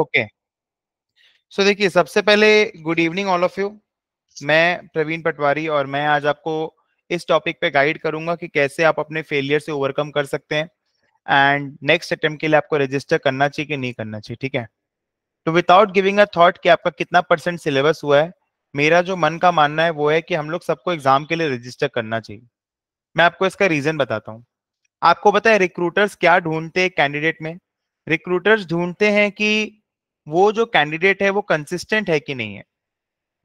Okay so देखिए सबसे पहले good evening all of you मैं प्रवीण पटवारी और मैं आज आपको इस टॉपिक पे गाइड करूंगा कि कैसे आप अपने फेलियर से ओवरकम कर सकते हैं एंड नेक्स्ट अटेम्प्ट के लिए आपको रजिस्टर करना चाहिए कि नहीं करना चाहिए ठीक है तो विदाउट गिविंग अ थॉट कि आपका कितना परसेंट सिलेबस हुआ है मेरा जो मन का मानना है वो है कि हम लोग सबको एग्जाम के लिए रजिस्टर करना चाहिए मैं आपको इसका रीजन बताता हूँ आपको पता है रिक्रूटर्स क्या ढूंढते हैं कैंडिडेट में रिक्रूटर्स ढूंढते हैं कि वो जो कैंडिडेट है वो कंसिस्टेंट है कि नहीं है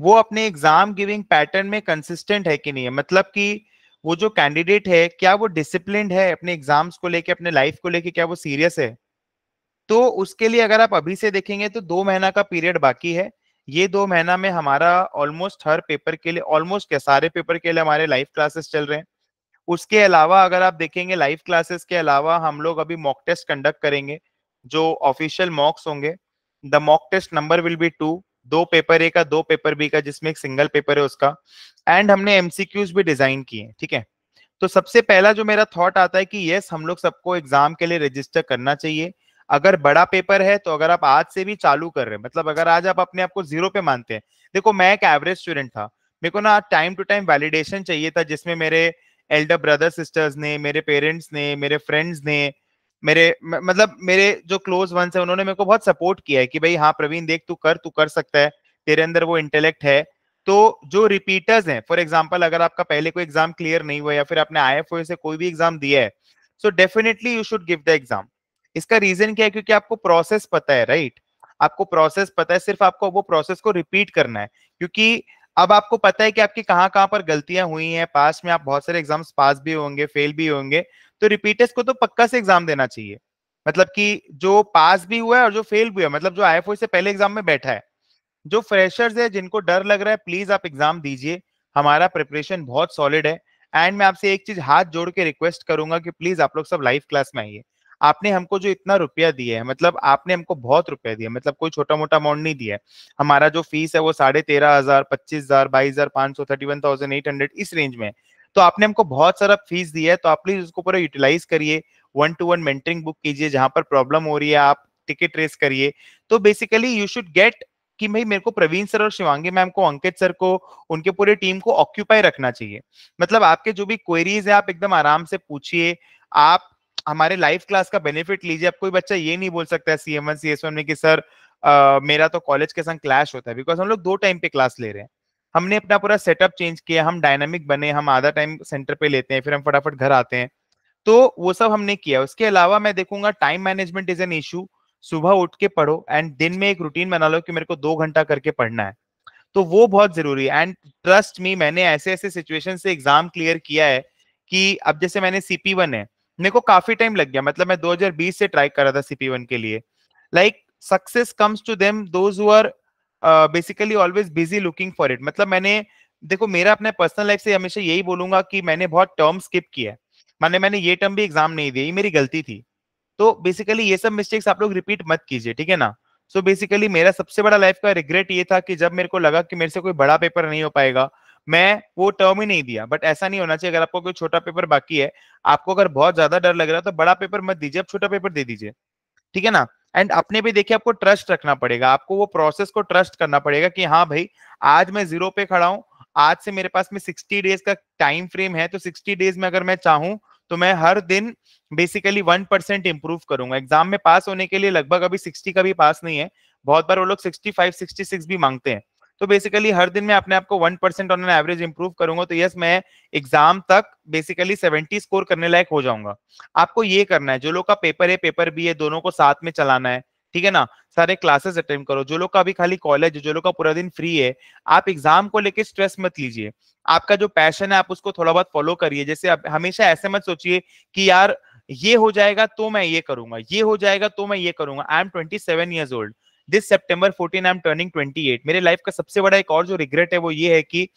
वो अपने एग्जाम गिविंग पैटर्न में कंसिस्टेंट है कि नहीं है मतलब कि वो जो कैंडिडेट है क्या वो डिसिप्लिन है अपने एग्जाम्स को लेके अपने लाइफ को लेके क्या वो सीरियस है तो उसके लिए अगर आप अभी से देखेंगे तो दो महीना का पीरियड बाकी है ये दो महीना में हमारा ऑलमोस्ट हर पेपर के लिए ऑलमोस्ट क्या सारे पेपर के लिए हमारे लाइव क्लासेस चल रहे हैं उसके अलावा अगर आप देखेंगे लाइव क्लासेस के अलावा हम लोग अभी मॉक टेस्ट कंडक्ट करेंगे जो ऑफिशियल मॉक्स होंगे the mock test number will be two दो पेपर ए का दो पेपर बी का जिसमें एक सिंगल पेपर है उसका एंड हमने एमसीक्यूज भी डिजाइन किए ठीक है तो सबसे पहला जो मेरा थॉट आता है कि यस हम लोग सबको एग्जाम के लिए रजिस्टर करना चाहिए अगर बड़ा पेपर है तो अगर आप आज से भी चालू कर रहे हैं मतलब अगर आज आप अपने आप को जीरो पे मानते हैं देखो मैं एक एवरेज स्टूडेंट था मेरे को ना टाइम टू टाइम वैलिडेशन चाहिए था जिसमें मेरे एल्डर ब्रदर सिस्टर्स ने मेरे पेरेंट्स ने मेरे फ्रेंड्स ने मेरे मतलब मेरे जो क्लोज वन है उन्होंने मेरे को बहुत सपोर्ट किया है कि भाई हाँ प्रवीण देख तू कर तू कर सकता है तेरे अंदर वो इंटेलेक्ट है तो जो रिपीटर्स हैं फॉर एग्जाम्पल अगर आपका पहले कोई एग्जाम क्लियर नहीं हुआ या फिर आपने आई एफ से कोई भी एग्जाम दिया है so definitely you should give the exam इसका रीजन क्या है क्योंकि आपको प्रोसेस पता है राइट right? आपको प्रोसेस पता है सिर्फ आपको वो प्रोसेस को रिपीट करना है क्योंकि अब आपको पता है कि आपकी कहाँ कहाँ पर गलतियां हुई हैं पास में आप बहुत सारे एग्जाम्स पास भी होंगे फेल भी होंगे तो रिपीटर्स को तो पक्का से एग्जाम देना चाहिए मतलब कि जो पास भी हुआ है और जो फेल भी हुआ है मतलब जो आई से पहले एग्जाम में बैठा है जो फ्रेशर्स है जिनको डर लग रहा है प्लीज आप एग्जाम दीजिए हमारा प्रिपरेशन बहुत सॉलिड है एंड मैं आपसे एक चीज हाथ जोड़ के रिक्वेस्ट करूंगा कि प्लीज आप लोग सब लाइव क्लास में आइए आपने हमको जो इतना रुपया दिया है मतलब आपने हमको बहुत रुपया दिया मतलब कोई छोटा मोटा अमाउंट नहीं दिया है हमारा जो फीस है वो साढ़े तेरह हजार पच्चीस हजार बाईस हजार पांच सौ thirty one thousand eight hundred इस रेंज में तो आपने हमको बहुत सारा फीस दिया है तो आप प्लीज उसको पूरा यूटिलाइज करिए one to one mentoring book कीजिए जहां पर प्रॉब्लम हो रही है आप टिकट रेस करिए तो बेसिकली यू शुड गेट कि भाई मेरे को प्रवीण सर और शिवांगी मैम को अंकित सर को उनके पूरे टीम को ऑक्यूपाई रखना चाहिए मतलब आपके जो भी क्वेरीज है आप एकदम आराम से पूछिए आप हमारे लाइव क्लास का बेनिफिट लीजिए आप कोई बच्चा ये नहीं बोल सकता है C M one C S one में कि सर आ, मेरा तो कॉलेज के संग क्लैश होता है बिकॉज हम लोग दो टाइम पे क्लास ले रहे हैं हमने अपना पूरा सेटअप चेंज किया हम डायनामिक बने हम आधा टाइम सेंटर पे लेते हैं फिर हम फटाफट घर आते हैं तो वो सब हमने किया उसके अलावा मैं देखूंगा time management is an issue सुबह उठ के पढ़ो एंड दिन में एक रूटीन बना लो कि मेरे को दो घंटा करके पढ़ना है तो वो बहुत जरूरी है एंड ट्रस्ट मी मैंने ऐसे ऐसे सिचुएशन से एग्जाम क्लियर किया है कि अब जैसे मैंने सीपी वन है मेरे को काफी टाइम लग गया मतलब मैं 2020 से ट्राई कर रहा था सीपी वन के लिए like success comes to them those basically always busy looking for it मतलब मैंने देखो मेरा अपने पर्सनल लाइफ से हमेशा यही बोलूंगा कि मैंने बहुत टर्म स्किप किया है माने मैंने ये टर्म भी एग्जाम नहीं दिया ये मेरी गलती थी तो बेसिकली ये सब मिस्टेक्स आप लोग रिपीट मत कीजिए ठीक है ना सो so बेसिकली मेरा सबसे बड़ा लाइफ का रिग्रेट ये था कि जब मेरे को लगा कि मेरे से कोई बड़ा पेपर नहीं हो पाएगा मैं वो टर्म ही नहीं दिया बट ऐसा नहीं होना चाहिए अगर आपको कोई छोटा पेपर बाकी है आपको अगर बहुत ज्यादा डर लग रहा है तो बड़ा पेपर मत दीजिए आप छोटा पेपर दे दीजिए ठीक है ना एंड अपने भी देखिए आपको ट्रस्ट रखना पड़ेगा आपको वो प्रोसेस को ट्रस्ट करना पड़ेगा कि हाँ भाई आज मैं जीरो पे खड़ा हूँ आज से मेरे पास में सिक्सटी डेज का टाइम फ्रेम है तो सिक्सटी डेज में अगर मैं चाहूँ तो मैं हर दिन बेसिकली वन परसेंट इंप्रूव करूंगा एग्जाम में पास होने के लिए लगभग अभी सिक्सटी का भी पास नहीं है बहुत बार वो लोग सिक्सटी फाइव सिक्सटी सिक्स भी मांगते हैं तो बेसिकली हर दिन मैं अपने आपको one percent on an average improve करूंगा तो यस मैं एग्जाम तक बेसिकली सेवेंटी स्कोर करने लायक हो जाऊंगा आपको ये करना है जो लोग का पेपर है पेपर बी है दोनों को साथ में चलाना है ठीक है ना सारे क्लासेस अटेंड करो जो लोग का अभी खाली कॉलेज जो लोग का पूरा दिन फ्री है आप एग्जाम को लेकर स्ट्रेस मत लीजिए आपका जो पैशन है आप उसको थोड़ा बहुत फॉलो करिए जैसे आप हमेशा ऐसे मत सोचिए कि यार ये हो जाएगा तो मैं ये करूंगा ये हो जाएगा तो मैं ये करूंगा I am twenty seven years old this September fourteen I am turning eight मेरे लाइफ का सबसे बड़ा एक और जो रिग्रेट है वो ये है कि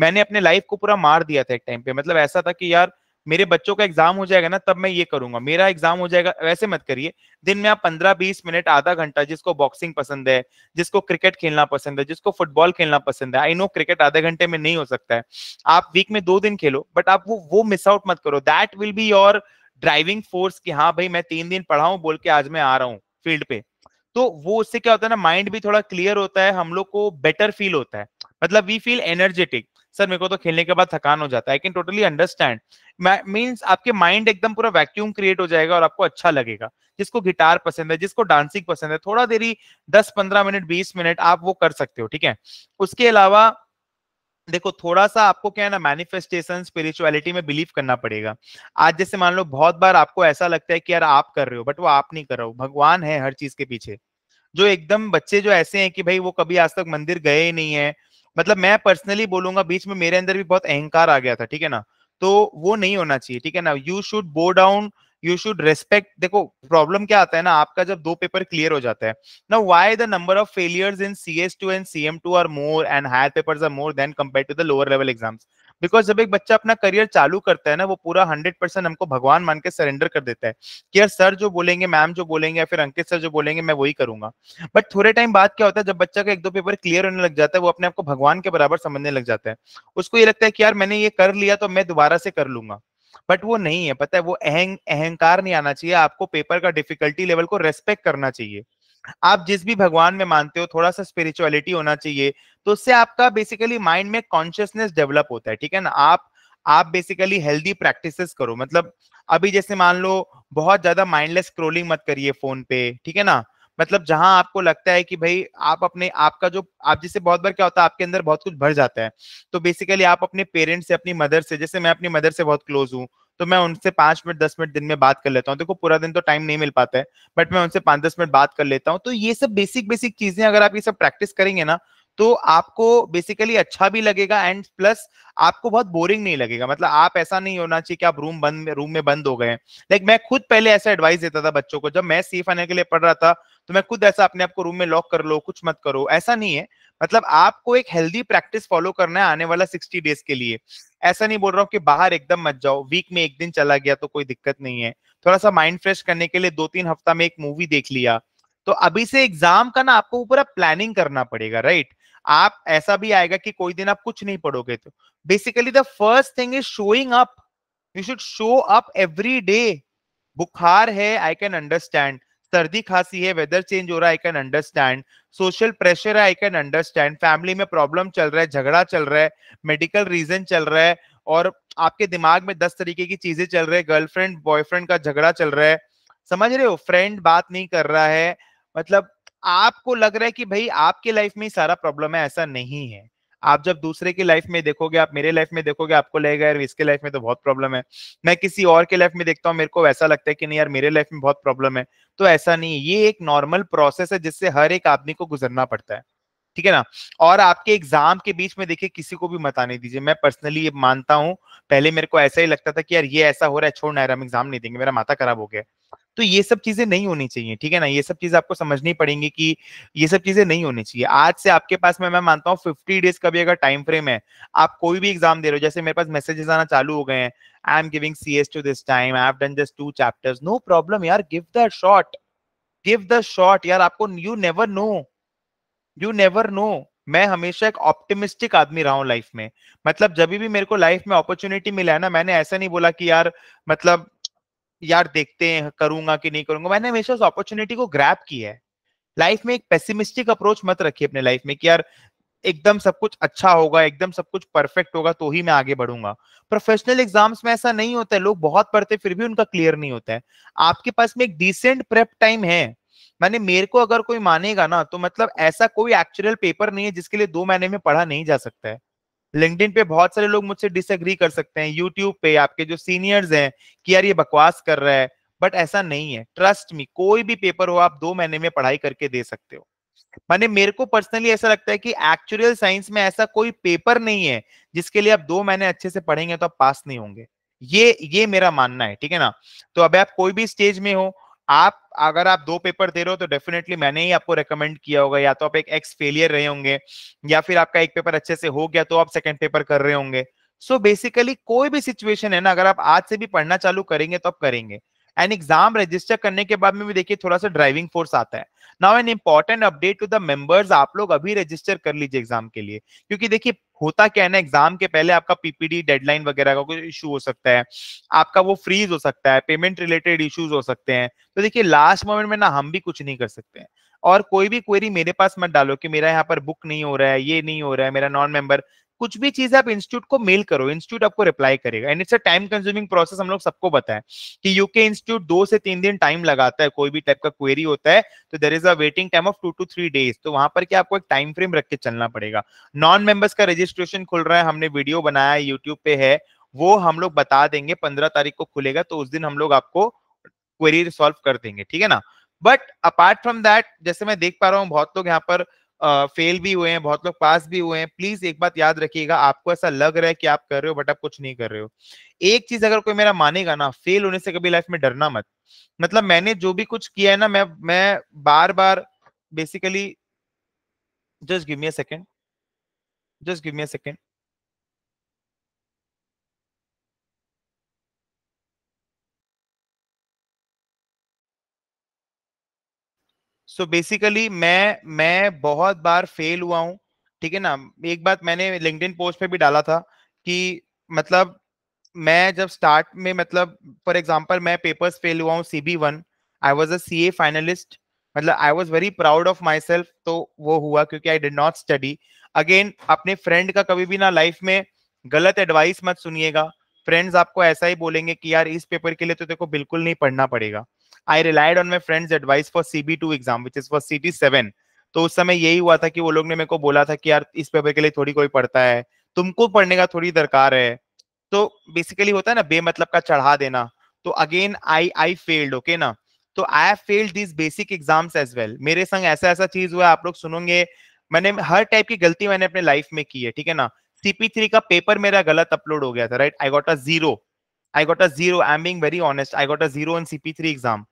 मैंने अपने लाइफ को पूरा मार दिया था एक टाइम पे मतलब ऐसा था कि यार मेरे बच्चों का एग्जाम हो जाएगा ना तब मैं ये करूंगा मेरा एग्जाम हो जाएगा वैसे मत करिए दिन में आप पंद्रह बीस मिनट आधा घंटा जिसको बॉक्सिंग पसंद है जिसको क्रिकेट खेलना पसंद है जिसको फुटबॉल खेलना पसंद है आई नो क्रिकेट आधे घंटे में नहीं हो सकता है आप वीक में दो दिन खेलो बट आप वो वो मिस आउट मत करो that will be your driving force कि हाँ भाई मैं तीन दिन पढ़ाऊँ बोल के आज मैं आ रहा हूँ फील्ड पे तो वो उससे क्या होता है ना माइंड भी थोड़ा क्लियर होता है हम लोग को बेटर फील होता है मतलब वी फील एनर्जेटिक सर मेरे को तो खेलने के बाद थकान हो जाता है I can totally understand means आपके माइंड एकदम पूरा वैक्यूम क्रिएट हो जाएगा और आपको अच्छा लगेगा जिसको गिटार पसंद है जिसको डांसिंग पसंद है थोड़ा देरी दस पंद्रह मिनट बीस मिनट आप वो कर सकते हो ठीक है उसके अलावा देखो थोड़ा सा आपको क्या है ना मैनिफेस्टेशन स्पिरिचुअलिटी में बिलीव करना पड़ेगा आज जैसे मान लो बहुत बार आपको ऐसा लगता है कि यार आप कर रहे हो बट वो आप नहीं कर रहे हो भगवान है हर चीज के पीछे जो एकदम बच्चे जो ऐसे हैं कि भाई वो कभी आज तक मंदिर गए ही नहीं है मतलब मैं पर्सनली बोलूंगा बीच में मेरे अंदर भी बहुत अहंकार आ गया था ठीक है ना तो वो नहीं होना चाहिए ठीक है ना you should bow down you should respect देखो प्रॉब्लम क्या आता है ना आपका जब दो पेपर क्लियर हो जाता है ना why the number of failures in C S two and C M two are more and higher paper are more than compare to the lower level exams because जब एक बच्चा अपना करियर चालू करता है ना वो पूरा हंड्रेड परसेंट हमको भगवान मान के सरेंडर कर देता है कि यार सर जो बोलेंगे मैम जो बोलेंगे या फिर अंकित सर जो बोलेंगे मैं वही करूंगा बट थोड़े टाइम बाद क्या होता है जब बच्चा का एक दो पेपर क्लियर होने लग जाता है वो अपने आप को भगवान के बराबर समझने लग जाता है उसको ये लगता है कि यार मैंने ये कर लिया तो मैं दोबारा से कर लूंगा बट वो नहीं है पता है वो अहं अहंकार नहीं आना चाहिए आपको पेपर का डिफिकल्टी लेवल को रेस्पेक्ट करना चाहिए आप जिस भी भगवान में मानते हो थोड़ा सा स्पिरिचुअलिटी होना चाहिए तो उससे आपका बेसिकली माइंड में कॉन्शियसनेस डेवलप होता है ठीक है ना आप आप बेसिकली हेल्दी प्रैक्टिसेस करो मतलब अभी जैसे मान लो बहुत ज्यादा माइंडलेस स्क्रोलिंग मत करिए फोन पे ठीक है ना मतलब जहां आपको लगता है कि भाई आप अपने आपका जो आप जिससे बहुत बार क्या होता है आपके अंदर बहुत कुछ भर जाता है तो बेसिकली आप अपने पेरेंट्स से अपनी मदर से जैसे मैं अपनी मदर से बहुत क्लोज हूँ तो मैं उनसे पांच मिनट दस मिनट दिन में बात कर लेता हूँ देखो पूरा दिन तो टाइम नहीं मिल पाता है बट मैं उनसे पांच दस मिनट बात कर लेता हूँ तो ये सब बेसिक बेसिक चीजें अगर आप ये सब प्रैक्टिस करेंगे ना तो आपको बेसिकली अच्छा भी लगेगा एंड प्लस आपको बहुत बोरिंग नहीं लगेगा मतलब आप ऐसा नहीं होना चाहिए कि आप रूम बंद रूम में बंद हो गए लाइक मैं खुद पहले ऐसा एडवाइस देता था बच्चों को जब मैं सी फाइनल के लिए पढ़ रहा था तो मैं खुद ऐसा अपने आप को रूम में लॉक कर लो कुछ मत करो ऐसा नहीं है मतलब आपको एक हेल्दी प्रैक्टिस फॉलो करना है आने वाला सिक्सटी डेज के लिए ऐसा नहीं बोल रहा हूँ कि बाहर एकदम मत जाओ वीक में एक दिन चला गया तो कोई दिक्कत नहीं है थोड़ा सा माइंड फ्रेश करने के लिए दो तीन हफ्ता में एक मूवी देख लिया तो अभी से एग्जाम का ना आपको पूरा प्लानिंग करना पड़ेगा राइट आप ऐसा भी आएगा कि कोई दिन आप कुछ नहीं पढ़ोगे तो basically the first thing is showing up you should show up every day बुखार है आई कैन अंडरस्टैंड सर्दी खांसी है वेदर चेंज हो रहा है I can understand social pressure है आई कैन अंडरस्टैंड फैमिली में प्रॉब्लम चल रहा है झगड़ा चल रहा है मेडिकल रीजन चल रहा है और आपके दिमाग में दस तरीके की चीजें चल रही है गर्लफ्रेंड बॉयफ्रेंड का झगड़ा चल रहा है समझ रहे हो फ्रेंड बात नहीं कर रहा है मतलब आपको लग रहा है कि भाई आपके लाइफ में ही सारा प्रॉब्लम है ऐसा नहीं है आप जब दूसरे की लाइफ में देखोगे आप मेरे लाइफ में देखोगे आपको लगेगा यार इसके लाइफ में तो बहुत प्रॉब्लम है मैं किसी और के लाइफ में देखता हूँ मेरे को ऐसा लगता है कि नहीं यार मेरे लाइफ में बहुत प्रॉब्लम है तो ऐसा नहीं है ये एक नॉर्मल प्रोसेस है जिससे हर एक आदमी को गुजरना पड़ता है ठीक है ना और आपके एग्जाम के बीच में देखिए किसी को भी मत आने दीजिए मैं पर्सनली ये मानता हूँ पहले मेरे को ऐसा ही लगता था कि यार ये ऐसा हो रहा है छोड़ना यार हम एग्जाम नहीं देंगे मेरा माता खराब हो गया तो ये सब चीजें नहीं होनी चाहिए ठीक है ना ये सब चीज आपको समझनी पड़ेंगी कि ये सब चीजें नहीं होनी चाहिए आज से आपके पास में मैं मानता हूँ फिफ्टी डेज का भी अगर टाइम फ्रेम है आप कोई भी एग्जाम दे रहे हो जैसे मेरे पास मैसेजेस आना चालू हो गए हैं I am giving C S two this time I have done just two chapters no problem यार give the short give the short यार आपको you never know you never know मैं हमेशा एक ऑप्टिमिस्टिक आदमी रहा हूँ लाइफ में मतलब जब भी मेरे को लाइफ में अपॉर्चुनिटी मिला है ना मैंने ऐसा नहीं बोला कि यार मतलब यार देखते हैं करूंगा कि नहीं करूंगा मैंने हमेशा उस अपॉर्चुनिटी को ग्रैप किया है लाइफ में एक पेसिमिस्टिक अप्रोच मत रखिए अपने लाइफ में कि यार एकदम सब कुछ अच्छा होगा एकदम सब कुछ परफेक्ट होगा तो ही मैं आगे बढ़ूंगा प्रोफेशनल एग्जाम्स में ऐसा नहीं होता है लोग बहुत पढ़ते फिर भी उनका क्लियर नहीं होता है आपके पास में एक डिसेंट प्रेप टाइम है मैंने मेरे को अगर कोई मानेगा ना तो मतलब ऐसा कोई एक्चुअल पेपर नहीं है जिसके लिए दो महीने में पढ़ा नहीं जा सकता है लिंकडिन पे बहुत सारे लोग मुझसे डिसएग्री कर सकते हैं यूट्यूब पे आपके जो सीनियर्स हैं कि यार ये बकवास कर रहा है बट ऐसा नहीं है ट्रस्ट मी कोई भी पेपर हो आप दो महीने में पढ़ाई करके दे सकते हो माने मेरे को पर्सनली ऐसा लगता है कि एक्चुअल साइंस में ऐसा कोई पेपर नहीं है जिसके लिए आप दो महीने अच्छे से पढ़ेंगे तो आप पास नहीं होंगे ये ये मेरा मानना है ठीक है ना तो अब आप कोई भी स्टेज में हो आप अगर आप दो पेपर दे रहे हो तो डेफिनेटली मैंने ही आपको रेकमेंड किया होगा या तो आप एक एक्स फेलियर रहे होंगे या फिर आपका एक पेपर अच्छे से हो गया तो आप सेकेंड पेपर कर रहे होंगे सो so बेसिकली कोई भी सिचुएशन है ना अगर आप आज से भी पढ़ना चालू करेंगे तो आप करेंगे एंड एग्जाम रजिस्टर करने के बाद में भी देखिए थोड़ा सा ड्राइविंग फोर्स आता है now an important update to the members आप लोग अभी रजिस्टर कर लीजिए एग्जाम के लिए क्योंकि देखिए होता क्या है ना एग्जाम के पहले आपका पीपीडी डेडलाइन वगैरह का कोई इशू हो सकता है आपका वो फ्रीज हो सकता है पेमेंट रिलेटेड इश्यूज हो सकते हैं तो देखिए लास्ट मोमेंट में ना हम भी कुछ नहीं कर सकते हैं और कोई भी क्वेरी मेरे पास मत डालो कि मेरा यहाँ पर बुक नहीं हो रहा है ये नहीं हो रहा है मेरा नॉन मेंबर कुछ भी चीज आप इंस्टीट्यूट को मेल करो इंस्टीट्यूट आपको रिप्लाई करेगा and it's a time consuming process हम लोग सबको बताए कि यूके इंस्टीट्यूट दो से तीन दिन टाइम लगाता है कोई भी टाइप का क्वेरी होता है तो there is a waiting time of two to three days तो वहां पर क्या आपको एक टाइम फ्रेम रख के चलना पड़ेगा नॉन मेंबर्स का रजिस्ट्रेशन खुल रहा है हमने वीडियो बनाया यूट्यूब पे है वो हम लोग बता देंगे पंद्रह तारीख को खुलेगा तो उस दिन हम लोग आपको क्वेरी सॉल्व कर देंगे ठीक है ना बट अपार्ट फ्रॉम दैट जैसे मैं देख पा रहा हूँ बहुत लोग यहाँ पर फेल भी हुए हैं बहुत लोग पास भी हुए हैं प्लीज एक बात याद रखिएगा आपको ऐसा लग रहा है कि आप कर रहे हो बट आप कुछ नहीं कर रहे हो एक चीज अगर कोई मेरा मानेगा ना फेल होने से कभी लाइफ में डरना मत मतलब मैंने जो भी कुछ किया है ना मैं मैं बार बार basically just give me a second just give me a second so so basically मैं मैं बहुत बार फेल हुआ हूँ ठीक है ना एक बात मैंने लिंकडिन पोस्ट पे भी डाला था कि मतलब मैं जब स्टार्ट में मतलब फॉर एग्जाम्पल मैं पेपर्स फेल हुआ हूँ C B one I was a C A finalist मतलब I was very proud of myself तो वो हुआ क्योंकि I did not study again अपने फ्रेंड का कभी भी ना लाइफ में गलत एडवाइस मत सुनिएगा फ्रेंड्स आपको ऐसा ही बोलेंगे कि यार इस पेपर के लिए तो देखो बिल्कुल नहीं पढ़ना पड़ेगा I relied on my friends advice for C B two exam which is for C T seven तो उस समय यही हुआ था कि वो लोग ने मेरे को बोला था कि यार इस पेपर के लिए थोड़ी कोई पढ़ता है तुमको पढ़ने का थोड़ी दरकार है तो बेसिकली होता है ना बेमतलब का चढ़ा देना तो again I I failed okay ना तो I have failed this basic exams as well मेरे संग ऐसा ऐसा चीज हुआ आप लोग सुनोगे मैंने हर टाइप की गलती मैंने अपने लाइफ में की है ठीक है ना सीपी थ्री का पेपर मेरा गलत अपलोड हो गया था right I got a zero I got a zero I am being very honest I got a zero on CP3 exam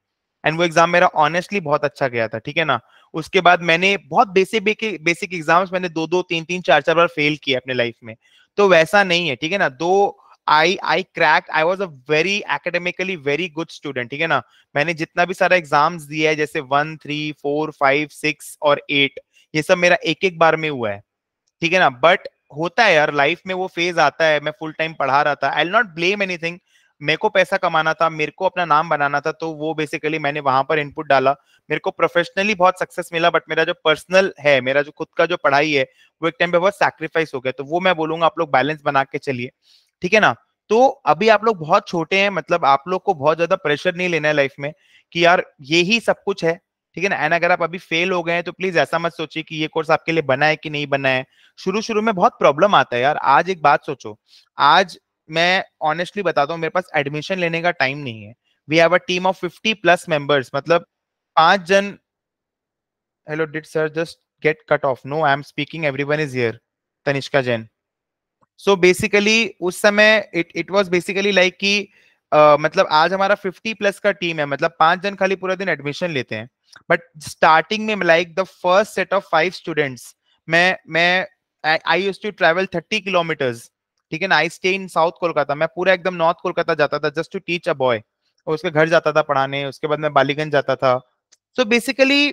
and वो एग्जाम मेरा ऑनेस्टली बहुत अच्छा गया था ठीक है ना उसके बाद मैंने बहुत बेसिक बेसिक एग्जाम्स मैंने दो दो तीन तीन चार चार बार फेल किए अपने लाइफ में तो वैसा नहीं है ठीक है ना though I I crack I was a very academically very good student ठीक है ना मैंने जितना भी सारा एग्जाम्स दिया है जैसे one three four five six और एट ये सब मेरा एक एक बार में हुआ है ठीक है ना बट होता है यार लाइफ में वो फेज आता है मैं फुल टाइम पढ़ा रहा था आई नॉट ब्लेम एनीथिंग मेरे को पैसा कमाना था मेरे को अपना नाम बनाना था तो वो बेसिकली मैंने वहां पर इनपुट डाला मेरे को प्रोफेशनली बहुत सक्सेस मिला बट मेरा जो पर्सनल है मेरा जो खुद का जो पढ़ाई है वो एक टाइम पे बहुत सैक्रिफाइस हो गया तो वो मैं बोलूंगा आप लोग बैलेंस बना के चलिए ठीक है ना तो अभी आप लोग बहुत छोटे हैं मतलब आप लोग को बहुत ज्यादा प्रेशर नहीं लेना है लाइफ में कि यार ये ही सब कुछ है ठीक है ना एंड अगर आप अभी फेल हो गए हैं तो प्लीज ऐसा मत सोचिए कि ये कोर्स आपके लिए बना है कि नहीं बना है शुरू शुरू में बहुत प्रॉब्लम आता है यार आज एक बात सोचो आज मैं ऑनेस्टली बताता हूँ मेरे पास एडमिशन लेने का टाइम नहीं है we have a team of fifty plus members मतलब पांच जन हेलो डिट sir just get cut off no I am speaking everyone is here Tanishka Jain so basically उस समय it it was basically like की Uh, मतलब आज हमारा फिफ्टी प्लस का टीम है मतलब पांच जन खाली पूरा दिन एडमिशन लेते हैं बट स्टार्टिंग में like the first set of five students मैं मैं I use to travel thirty kilometres ठीक है ना I stay in south Kolkata मैं पूरा एकदम नॉर्थ कोलकाता जाता था just to teach a boy और उसके घर जाता था पढ़ाने उसके बाद मैं बालीगंज जाता था सो so बेसिकली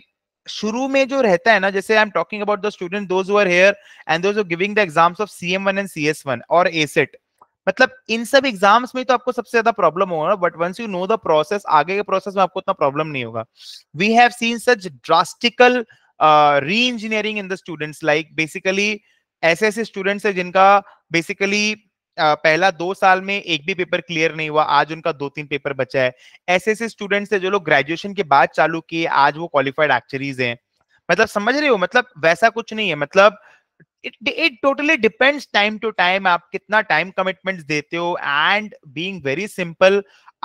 शुरू में जो रहता है ना जैसे I am talking about the student those are here and those giving the exams of C M one and C S one और एसेट मतलब इन सब एग्जाम्स में तो आपको सबसे ज्यादा प्रॉब्लम होगा but once you know the process आगे के प्रोसेस में आपको उतना प्रॉब्लम नहीं होगा we have seen such drastical re engineering in the students like basically ऐसे ऐसे स्टूडेंट्स है जिनका बेसिकली पहला दो साल में एक भी पेपर क्लियर नहीं हुआ आज उनका दो तीन पेपर बचा है ऐसे ऐसे स्टूडेंट्स है जो लोग ग्रेजुएशन के बाद चालू किए आज वो क्वालिफाइड एक्चुरीज हैं मतलब समझ रहे हो मतलब वैसा कुछ नहीं है मतलब it totally depends time to time आप कितना टाइम कमिटमेंट देते हो एंड बींग वेरी सिंपल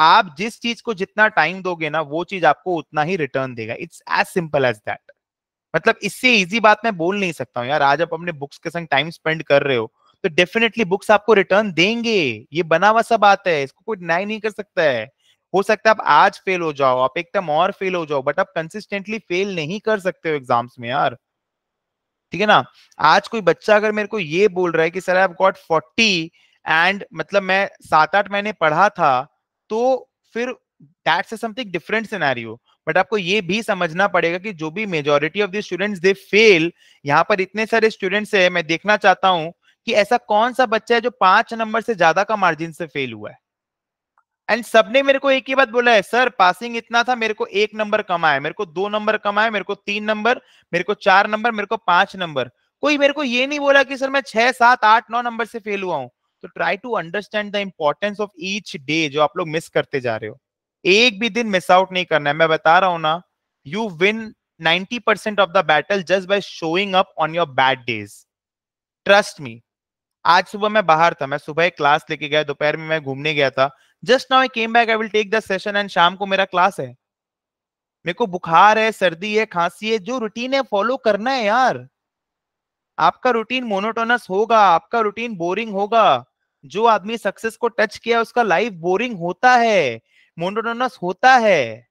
आप जिस चीज को जितना टाइम दोगे ना वो चीज आपको उतना ही रिटर्न देगा it's as simple as that मतलब इससे इजी बात मैं बोल नहीं सकता हूँ यार आज आप अपने बुक्स के संग टाइम स्पेंड कर रहे हो तो डेफिनेटली बुक्स आपको रिटर्न देंगे ये बना हुआ सब आता है इसको कोई डिनाई नहीं कर सकता है हो सकता है आप आज फेल हो जाओ आप एक और फेल हो जाओ बट आप कंसिस्टेंटली फेल नहीं कर सकते हो एग्जाम्स में यार ठीक है ना आज कोई बच्चा अगर मेरे को ये बोल रहा है कि sir I got forty and मतलब मैं सात आठ महीने पढ़ा था तो फिर that's something different scenario but आपको ये भी समझना पड़ेगा कि जो भी majority of the students they fail यहाँ पर इतने सारे स्टूडेंट्स है मैं देखना चाहता हूँ कि ऐसा कौन सा बच्चा है जो पांच नंबर से ज्यादा का मार्जिन से फेल हुआ है एंड सबने मेरे को एक ही बात बोला है सर पासिंग इतना था मेरे को एक नंबर कम आया मेरे को दो नंबर कम आया मेरे को तीन नंबर मेरे को चार नंबर मेरे को पांच नंबर कोई मेरे को ये नहीं बोला कि सर मैं छह सात आठ नौ नंबर से फेल हुआ हूँ तो try to understand the importance of each day जो आप लोग मिस करते जा रहे हो एक भी दिन मिस आउट नहीं करना है मैं बता रहा हूं ना you win 90% of the battle just by showing up on your bad days trust me आज सुबह मैं बाहर था मैं सुबह क्लास लेके गया दोपहर में मैं घूमने गया था just now I came back I will take the session and शाम को मेरा क्लास है मेरे को बुखार है सर्दी है खांसी है जो रूटीन है फॉलो करना है यार आपका रूटीन मोनोटोनस होगा आपका रूटीन बोरिंग होगा जो आदमी सक्सेस को टच किया उसका लाइफ बोरिंग होता है मोनोटोनस होता है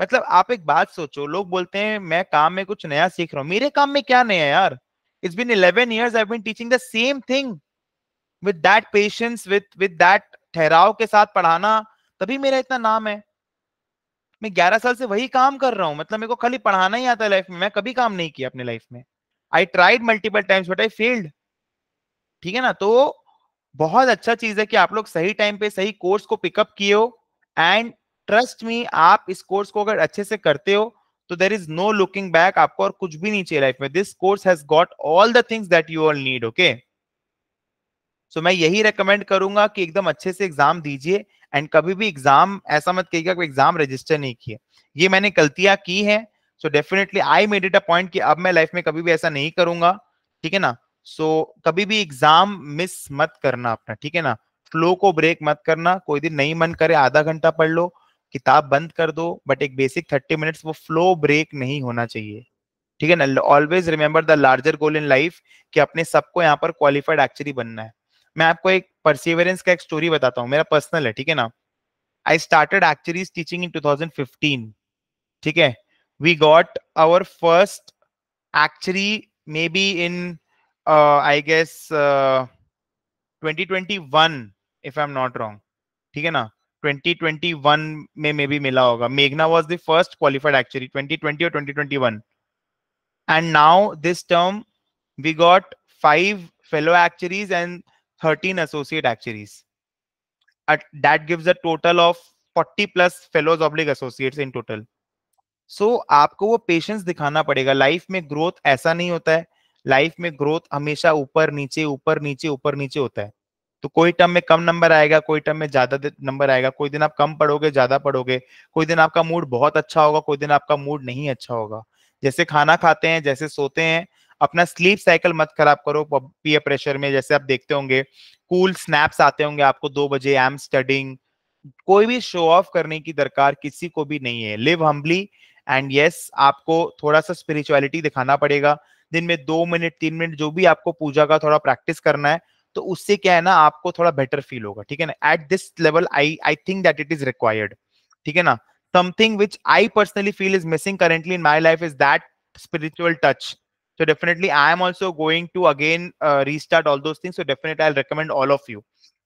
मतलब आप एक बात सोचो लोग बोलते हैं मैं काम में कुछ नया सीख रहा हूँ मेरे काम में क्या नया यार it's been 11 years i've been teaching the same thing with that patience with with that ठहराव के साथ पढ़ाना तभी मेरा इतना नाम है मैं 11 साल से वही काम कर रहा हूँ मतलब मेरे को खाली पढ़ाना ही आता है लाइफ में मैं कभी काम नहीं किया अपने लाइफ में I tried multiple times but I failed ठीक है ना तो बहुत अच्छा चीज है कि आप लोग सही टाइम पे सही कोर्स को पिकअप किए हो एंड ट्रस्ट मी आप इस कोर्स को अगर अच्छे से करते हो तो there is no looking back आपको और कुछ भी नहीं चाहिए लाइफ में this course has got all the things that you all need okay so मैं यही रेकमेंड करूंगा कि एकदम अच्छे से एग्जाम दीजिए एंड कभी भी एग्जाम ऐसा मत कहिएगा कि एग्जाम रजिस्टर नहीं किए ये मैंने गलतियां की है so definitely I made it a point कि अब मैं लाइफ में कभी भी ऐसा नहीं करूंगा ठीक है ना सो so, कभी भी एग्जाम मिस मत करना अपना ठीक है ना फ्लो को ब्रेक मत करना कोई दिन नहीं मन करे आधा घंटा पढ़ लो किताब बंद कर दो बट एक बेसिक थर्टी मिनट्स वो फ्लो ब्रेक नहीं होना चाहिए ठीक है ना always remember the larger goal in life कि अपने सबको यहाँ पर क्वालिफाइड एक्चुअली बनना है मैं आपको एक परसिवरेंस का एक स्टोरी बताता हूँ मेरा पर्सनल है ठीक है ना I started actually teaching in 2015 ठीक है we got our first actually maybe in I guess one if I am not wrong ठीक है ना 2021 में मे मिला होगा मेघना was the first qualified actually 2020 और 2021 and now this term we got five fellow actuaries and 13 associate actuaries that gives a total of 40 plus fellows oblique associates in total so आपको वो पेशेंस दिखाना पड़ेगा लाइफ में growth ऐसा नहीं होता है लाइफ में ग्रोथ हमेशा ऊपर नीचे ऊपर नीचे ऊपर नीचे होता है तो कोई टर्म में कम नंबर आएगा कोई टर्म में ज्यादा नंबर आएगा कोई दिन आप कम पढ़ोगे ज्यादा पढ़ोगे कोई दिन आपका मूड बहुत अच्छा होगा कोई दिन आपका मूड नहीं अच्छा होगा जैसे खाना खाते हैं जैसे सोते हैं अपना स्लीप साइकिल मत खराब करो पीए प्रेशर में जैसे आप देखते होंगे कूल स्नैप्स आते होंगे आपको दो बजे आई एम स्टडिंग कोई भी शो ऑफ करने की दरकार किसी को भी नहीं है लिव हम्बली एंड यस आपको थोड़ा सा स्पिरिचुअलिटी दिखाना पड़ेगा दिन में दो मिनट तीन मिनट जो भी आपको पूजा का थोड़ा प्रैक्टिस करना है तो उससे क्या है ना आपको थोड़ा बेटर फील होगा ठीक है ना at this level I I think that it is required ठीक है ना something which I personally feel is missing currently in my life is that spiritual touch so definitely I am also going to again restart all those things so definitely I recommend all of you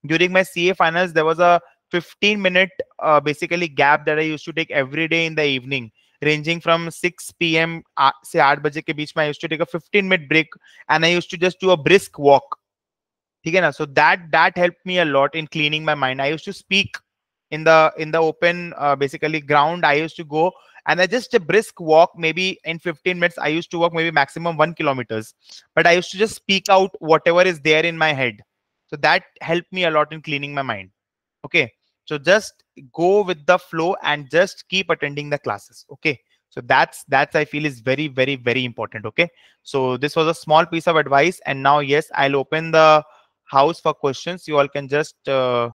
during my C A finals there was a fifteen minute basically gap that I use to take every day in the evening ranging from six P M से आठ बजे के बीच में I use to take a fifteen minute break and I use to just do a brisk walk ठीक है that so that that help me a lot in cleaning my mind I use in the in the open uh, basically ground i used to go and i just a brisk walk maybe in 15 minutes i used to walk maybe maximum one kilometers but i used to just speak out whatever is there in my head so that helped me a lot in cleaning my mind okay so just go with the flow and just keep attending the classes okay so that's that's i feel is very very very important okay so this was a small piece of advice and now yes i'll open the house for questions you all can just uh,